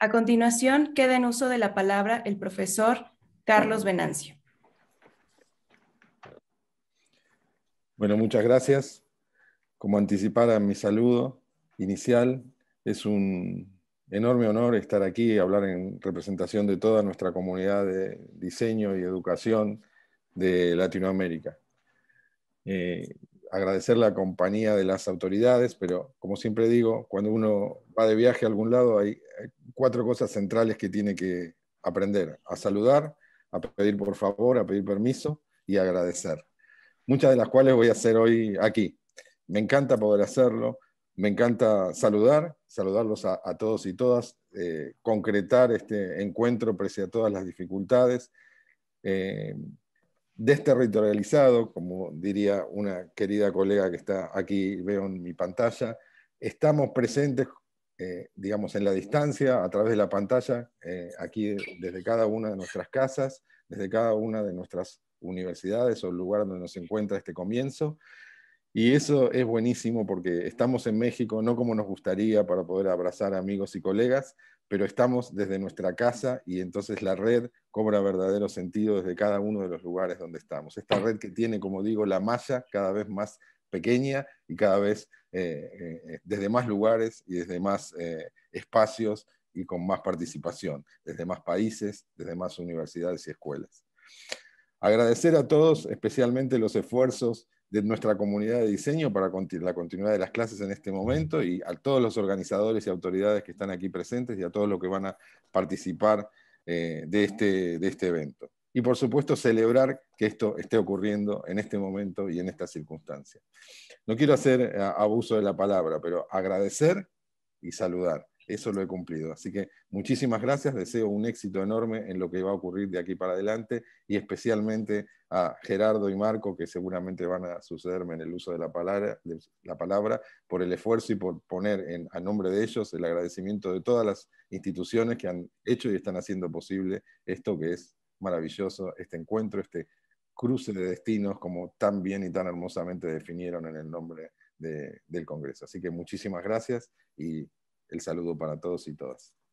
A continuación, queda en uso de la palabra el profesor Carlos Venancio. Bueno, muchas gracias. Como anticipara mi saludo inicial, es un enorme honor estar aquí y hablar en representación de toda nuestra comunidad de diseño y educación de Latinoamérica. Eh, agradecer la compañía de las autoridades, pero como siempre digo, cuando uno va de viaje a algún lado hay, cuatro cosas centrales que tiene que aprender, a saludar, a pedir por favor, a pedir permiso y agradecer. Muchas de las cuales voy a hacer hoy aquí. Me encanta poder hacerlo, me encanta saludar, saludarlos a, todos y todas, eh, concretar este encuentro pese a todas las dificultades, eh, desterritorializado, como diría una querida colega que está aquí, veo en mi pantalla, estamos presentes eh, digamos, en la distancia, a través de la pantalla, eh, aquí desde cada una de nuestras casas, desde cada una de nuestras universidades o el lugar donde nos encuentra este comienzo. Y eso es buenísimo porque estamos en México, no como nos gustaría para poder abrazar amigos y colegas, pero estamos desde nuestra casa y entonces la red cobra verdadero sentido desde cada uno de los lugares donde estamos. Esta red que tiene, como digo, la malla cada vez más pequeña y cada vez eh, eh, desde más lugares y desde más eh, espacios y con más participación, desde más países, desde más universidades y escuelas. Agradecer a todos especialmente los esfuerzos de nuestra comunidad de diseño para la continuidad de las clases en este momento y a todos los organizadores y autoridades que están aquí presentes y a todos los que van a participar este, de este evento y por supuesto celebrar que esto esté ocurriendo en este momento y en esta circunstancia. No quiero hacer eh, abuso de la palabra, pero agradecer y saludar. Eso lo he cumplido. Así que muchísimas gracias, deseo un éxito enorme en lo que va a ocurrir de aquí para adelante y especialmente a Gerardo y Marco, que seguramente van a sucederme en el uso de la palabra, la palabra por el esfuerzo y por poner en, a nombre de ellos el agradecimiento de todas las instituciones que han hecho y están haciendo posible esto que es maravilloso este encuentro, este cruce de destinos, como tan bien y tan hermosamente definieron en el nombre del Congreso. Así que muchísimas gracias y el saludo para todos y todas.